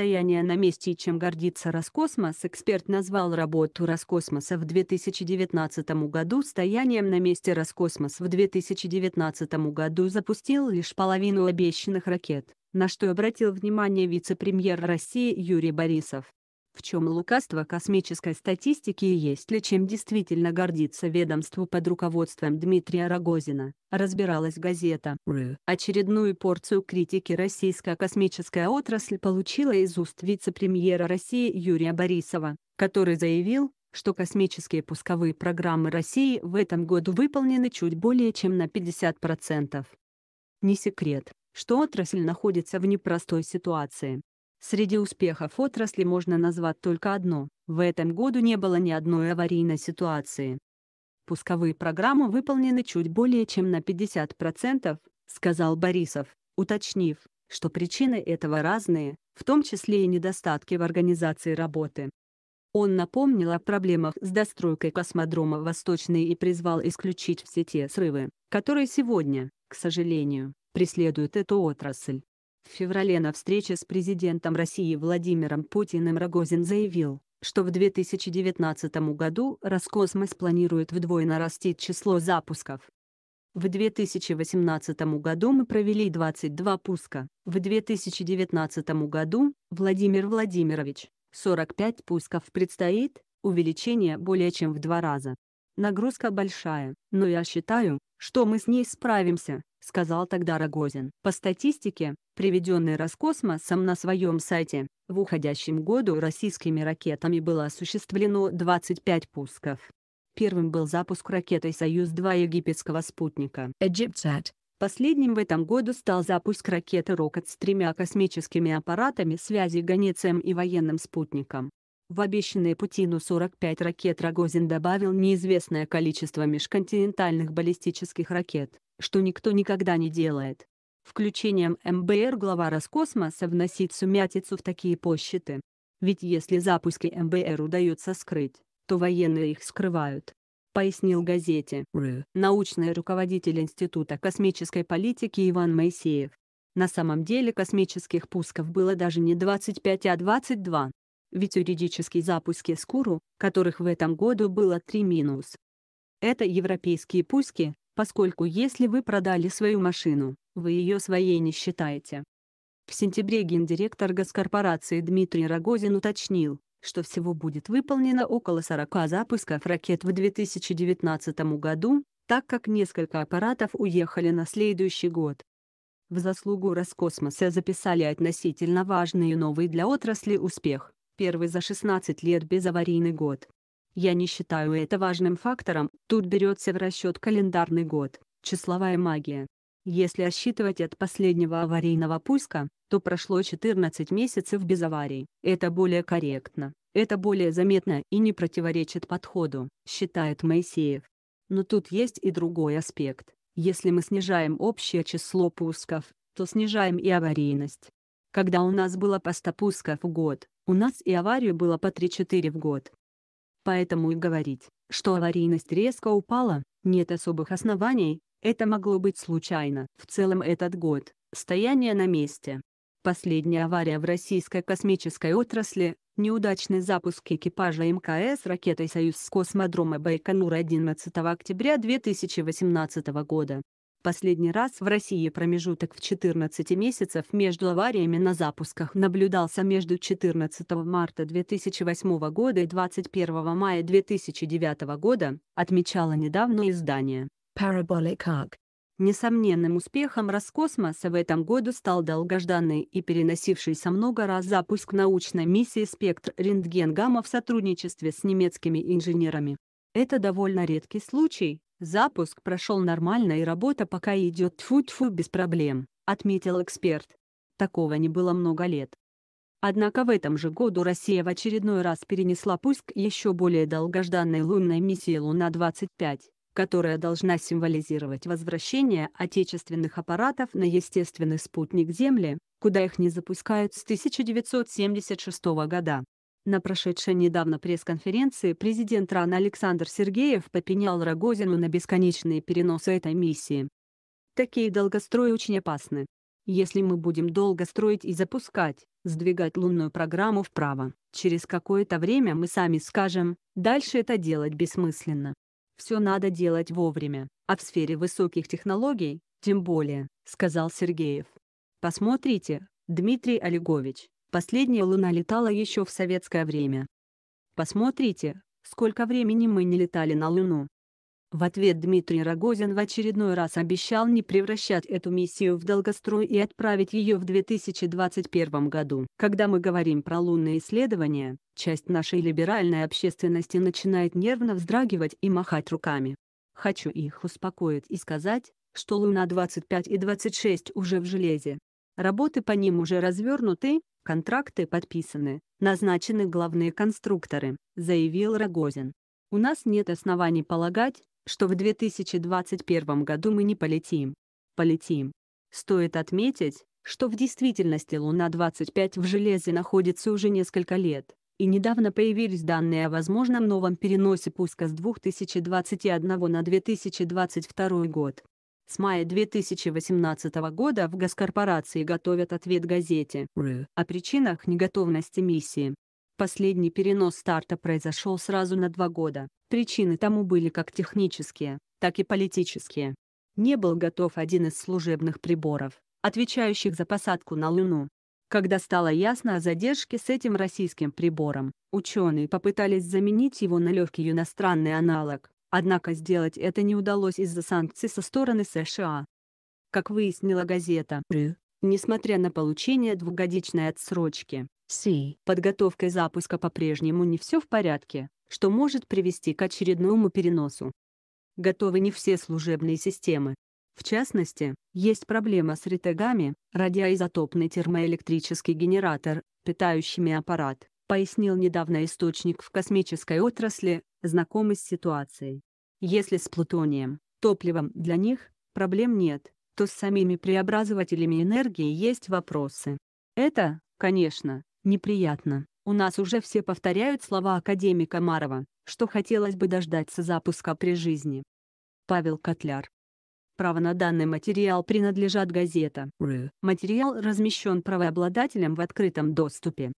состояния на месте и чем гордится Роскосмос, эксперт назвал работу Роскосмоса в 2019 году стоянием на месте Роскосмос в 2019 году запустил лишь половину обещанных ракет, на что обратил внимание вице-премьер России Юрий Борисов в чем лукавство космической статистики и есть ли чем действительно гордиться ведомству под руководством Дмитрия Рогозина, разбиралась газета Очередную порцию критики российская космическая отрасль получила из уст вице-премьера России Юрия Борисова, который заявил, что космические пусковые программы России в этом году выполнены чуть более чем на 50%. Не секрет, что отрасль находится в непростой ситуации. Среди успехов отрасли можно назвать только одно – в этом году не было ни одной аварийной ситуации. Пусковые программы выполнены чуть более чем на 50%, сказал Борисов, уточнив, что причины этого разные, в том числе и недостатки в организации работы. Он напомнил о проблемах с достройкой космодрома «Восточный» и призвал исключить все те срывы, которые сегодня, к сожалению, преследуют эту отрасль. В феврале на встрече с президентом России Владимиром Путиным Рогозин заявил, что в 2019 году Роскосмос планирует вдвое нарастить число запусков. В 2018 году мы провели 22 пуска, в 2019 году, Владимир Владимирович, 45 пусков предстоит, увеличение более чем в два раза. Нагрузка большая, но я считаю, что мы с ней справимся, сказал тогда Рогозин. По статистике, приведенная Роскосмосом на своем сайте, в уходящем году российскими ракетами было осуществлено 25 пусков. Первым был запуск ракетой «Союз-2» египетского спутника EgyptSat. Последним в этом году стал запуск ракеты «Рокет» с тремя космическими аппаратами связи Гонецем и военным спутником. В обещанные Путину 45 ракет Рогозин добавил неизвестное количество межконтинентальных баллистических ракет, что никто никогда не делает. Включением МБР глава Роскосмоса вносит сумятицу в такие посчеты. Ведь если запуски МБР удается скрыть, то военные их скрывают. Пояснил газете РУ научный руководитель Института космической политики Иван Моисеев. На самом деле космических пусков было даже не 25, а 22. Ведь юридические запуски Скуру, которых в этом году было 3 минус. Это европейские пуски, поскольку если вы продали свою машину, вы ее своей не считаете. В сентябре гендиректор госкорпорации Дмитрий Рогозин уточнил, что всего будет выполнено около 40 запусков ракет в 2019 году, так как несколько аппаратов уехали на следующий год. В заслугу Роскосмоса записали относительно важный и новый для отрасли успех, первый за 16 лет безаварийный год. Я не считаю это важным фактором, тут берется в расчет календарный год, числовая магия. Если рассчитывать от последнего аварийного пуска, то прошло 14 месяцев без аварий. Это более корректно, это более заметно и не противоречит подходу, считает Моисеев. Но тут есть и другой аспект. Если мы снижаем общее число пусков, то снижаем и аварийность. Когда у нас было по 100 пусков в год, у нас и аварию было по 3-4 в год поэтому и говорить, что аварийность резко упала, нет особых оснований, это могло быть случайно. В целом этот год – стояние на месте. Последняя авария в российской космической отрасли – неудачный запуск экипажа МКС ракетой «Союз» с космодрома Байконур 11 октября 2018 года. Последний раз в России промежуток в 14 месяцев между авариями на запусках наблюдался между 14 марта 2008 года и 21 мая 2009 года, отмечало недавно издание Parabolic Arc. Несомненным успехом Роскосмоса в этом году стал долгожданный и переносившийся много раз запуск научной миссии «Спектр рентген Гамма» в сотрудничестве с немецкими инженерами. Это довольно редкий случай, Запуск прошел нормально и работа пока идет тьфу-тьфу без проблем, отметил эксперт. Такого не было много лет. Однако в этом же году Россия в очередной раз перенесла пуск еще более долгожданной лунной миссии «Луна-25», которая должна символизировать возвращение отечественных аппаратов на естественный спутник Земли, куда их не запускают с 1976 года. На прошедшей недавно пресс-конференции президент РАН Александр Сергеев попенял Рогозину на бесконечные переносы этой миссии. Такие долгострои очень опасны. Если мы будем долго строить и запускать, сдвигать лунную программу вправо, через какое-то время мы сами скажем, дальше это делать бессмысленно. Все надо делать вовремя, а в сфере высоких технологий, тем более, сказал Сергеев. Посмотрите, Дмитрий Олегович, Последняя Луна летала еще в советское время. Посмотрите, сколько времени мы не летали на Луну. В ответ Дмитрий Рогозин в очередной раз обещал не превращать эту миссию в долгострой и отправить ее в 2021 году. Когда мы говорим про лунные исследования, часть нашей либеральной общественности начинает нервно вздрагивать и махать руками. Хочу их успокоить и сказать, что Луна-25 и 26 уже в железе. Работы по ним уже развернуты, контракты подписаны, назначены главные конструкторы», — заявил Рогозин. «У нас нет оснований полагать, что в 2021 году мы не полетим. Полетим. Стоит отметить, что в действительности Луна-25 в железе находится уже несколько лет, и недавно появились данные о возможном новом переносе пуска с 2021 на 2022 год. С мая 2018 года в госкорпорации готовят ответ газете о причинах неготовности миссии. Последний перенос старта произошел сразу на два года. Причины тому были как технические, так и политические. Не был готов один из служебных приборов, отвечающих за посадку на Луну. Когда стало ясно о задержке с этим российским прибором, ученые попытались заменить его на легкий иностранный аналог, Однако сделать это не удалось из-за санкций со стороны США. Как выяснила газета «Рю», несмотря на получение двухгодичной отсрочки, с подготовкой запуска по-прежнему не все в порядке, что может привести к очередному переносу. Готовы не все служебные системы. В частности, есть проблема с ретегами, радиоизотопный термоэлектрический генератор, питающими аппарат, пояснил недавно источник в космической отрасли, знакомы с ситуацией. Если с плутонием, топливом для них, проблем нет, то с самими преобразователями энергии есть вопросы. Это, конечно, неприятно. У нас уже все повторяют слова академика Марова, что хотелось бы дождаться запуска при жизни. Павел Котляр. Право на данный материал принадлежат газета. Материал размещен правообладателем в открытом доступе.